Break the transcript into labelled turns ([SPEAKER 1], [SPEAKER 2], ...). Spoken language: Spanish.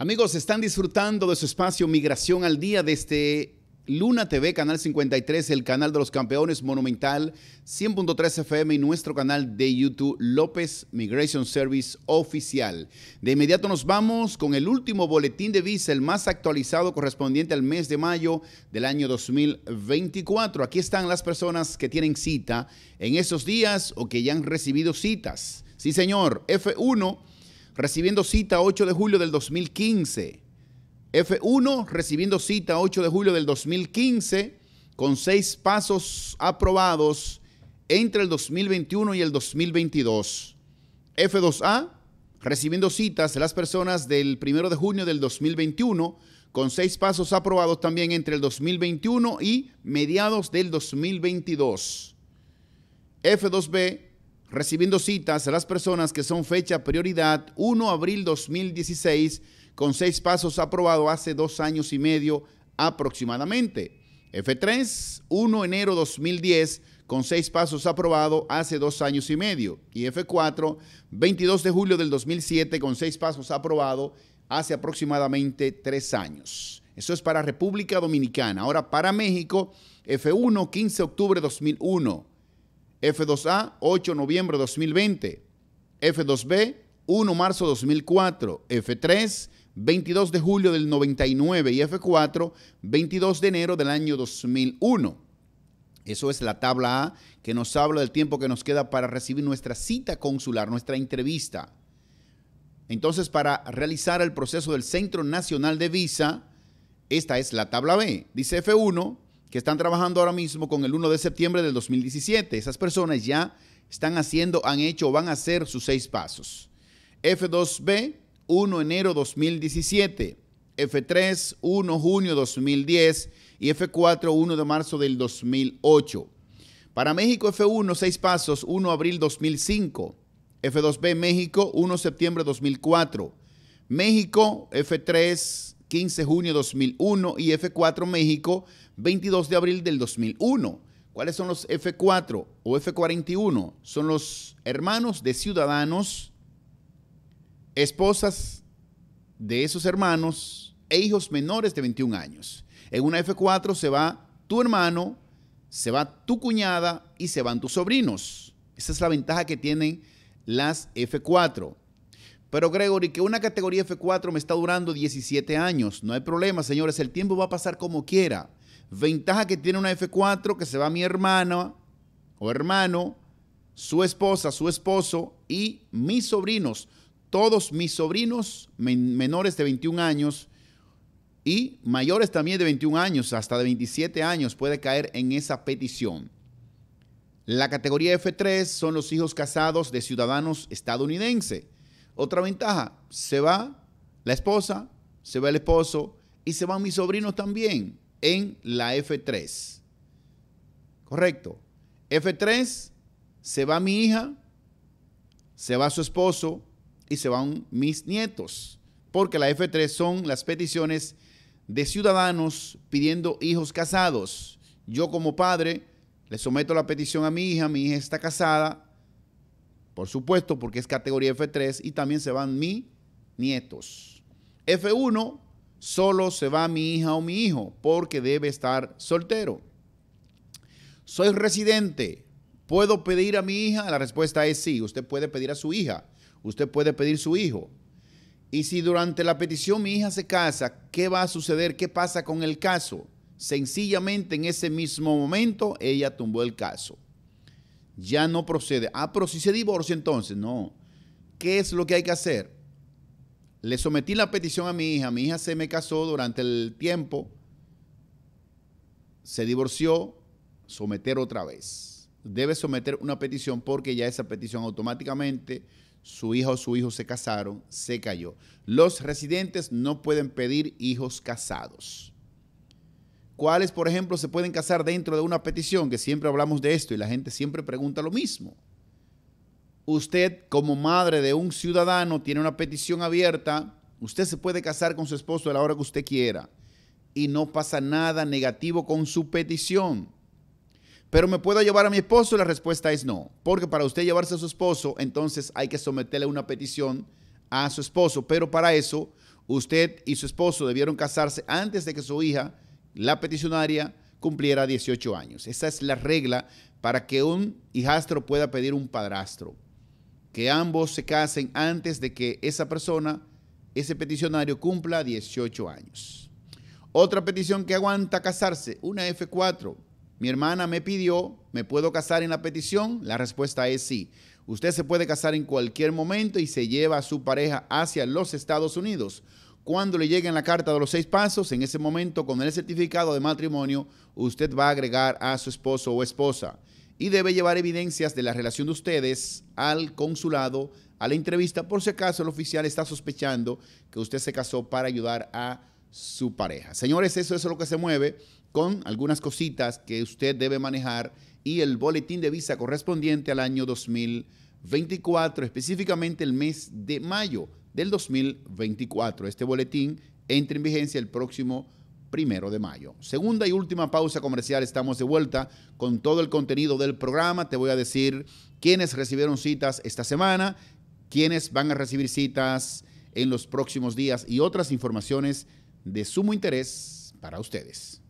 [SPEAKER 1] Amigos, están disfrutando de su espacio Migración al Día desde este Luna TV, Canal 53, el canal de los campeones Monumental, 100.3 FM y nuestro canal de YouTube López Migration Service Oficial. De inmediato nos vamos con el último boletín de visa, el más actualizado correspondiente al mes de mayo del año 2024. Aquí están las personas que tienen cita en esos días o que ya han recibido citas. Sí, señor, F1 recibiendo cita 8 de julio del 2015. F1 recibiendo cita 8 de julio del 2015 con seis pasos aprobados entre el 2021 y el 2022. F2A recibiendo citas de las personas del 1 de junio del 2021 con seis pasos aprobados también entre el 2021 y mediados del 2022. F2B recibiendo citas a las personas que son fecha prioridad 1 abril 2016 con seis pasos aprobado hace dos años y medio aproximadamente. F3, 1 enero 2010 con seis pasos aprobado hace dos años y medio. Y F4, 22 de julio del 2007 con seis pasos aprobado hace aproximadamente tres años. Eso es para República Dominicana. Ahora para México, F1, 15 de octubre 2001. F2A, 8 de noviembre de 2020. F2B, 1 de marzo de 2004. F3, 22 de julio del 99. Y F4, 22 de enero del año 2001. Eso es la tabla A que nos habla del tiempo que nos queda para recibir nuestra cita consular, nuestra entrevista. Entonces, para realizar el proceso del Centro Nacional de Visa, esta es la tabla B. Dice F1, que están trabajando ahora mismo con el 1 de septiembre del 2017. Esas personas ya están haciendo, han hecho van a hacer sus seis pasos. F2B, 1 enero 2017. F3, 1 junio 2010. Y F4, 1 de marzo del 2008. Para México, F1, seis pasos, 1 abril 2005. F2B, México, 1 septiembre 2004. México, F3, 15 de junio de 2001 y F4 México 22 de abril del 2001. ¿Cuáles son los F4 o F41? Son los hermanos de ciudadanos, esposas de esos hermanos e hijos menores de 21 años. En una F4 se va tu hermano, se va tu cuñada y se van tus sobrinos. Esa es la ventaja que tienen las F4. Pero Gregory, que una categoría F4 me está durando 17 años. No hay problema, señores, el tiempo va a pasar como quiera. Ventaja que tiene una F4 que se va mi hermana o hermano, su esposa, su esposo y mis sobrinos. Todos mis sobrinos menores de 21 años y mayores también de 21 años, hasta de 27 años, puede caer en esa petición. La categoría F3 son los hijos casados de ciudadanos estadounidenses otra ventaja, se va la esposa, se va el esposo y se van mis sobrinos también en la F3. Correcto. F3, se va mi hija, se va su esposo y se van mis nietos. Porque la F3 son las peticiones de ciudadanos pidiendo hijos casados. Yo como padre le someto la petición a mi hija, mi hija está casada, por supuesto, porque es categoría F3 y también se van mis nietos. F1, solo se va mi hija o mi hijo porque debe estar soltero. Soy residente, ¿puedo pedir a mi hija? La respuesta es sí, usted puede pedir a su hija, usted puede pedir su hijo. Y si durante la petición mi hija se casa, ¿qué va a suceder? ¿Qué pasa con el caso? Sencillamente en ese mismo momento ella tumbó el caso ya no procede. Ah, pero si se divorcia entonces, no. ¿Qué es lo que hay que hacer? Le sometí la petición a mi hija. Mi hija se me casó durante el tiempo. Se divorció. Someter otra vez. Debe someter una petición porque ya esa petición automáticamente su hija o su hijo se casaron, se cayó. Los residentes no pueden pedir hijos casados cuáles, por ejemplo, se pueden casar dentro de una petición, que siempre hablamos de esto y la gente siempre pregunta lo mismo. Usted, como madre de un ciudadano, tiene una petición abierta, usted se puede casar con su esposo a la hora que usted quiera y no pasa nada negativo con su petición. Pero ¿me puedo llevar a mi esposo? La respuesta es no, porque para usted llevarse a su esposo, entonces hay que someterle una petición a su esposo, pero para eso usted y su esposo debieron casarse antes de que su hija la peticionaria cumpliera 18 años. Esa es la regla para que un hijastro pueda pedir un padrastro. Que ambos se casen antes de que esa persona, ese peticionario, cumpla 18 años. Otra petición que aguanta casarse, una F4. Mi hermana me pidió, ¿me puedo casar en la petición? La respuesta es sí. Usted se puede casar en cualquier momento y se lleva a su pareja hacia los Estados Unidos cuando le lleguen la carta de los seis pasos, en ese momento con el certificado de matrimonio, usted va a agregar a su esposo o esposa y debe llevar evidencias de la relación de ustedes al consulado, a la entrevista, por si acaso el oficial está sospechando que usted se casó para ayudar a su pareja. Señores, eso es lo que se mueve con algunas cositas que usted debe manejar y el boletín de visa correspondiente al año 2024, específicamente el mes de mayo del 2024. Este boletín entra en vigencia el próximo primero de mayo. Segunda y última pausa comercial, estamos de vuelta con todo el contenido del programa. Te voy a decir quiénes recibieron citas esta semana, quiénes van a recibir citas en los próximos días y otras informaciones de sumo interés para ustedes.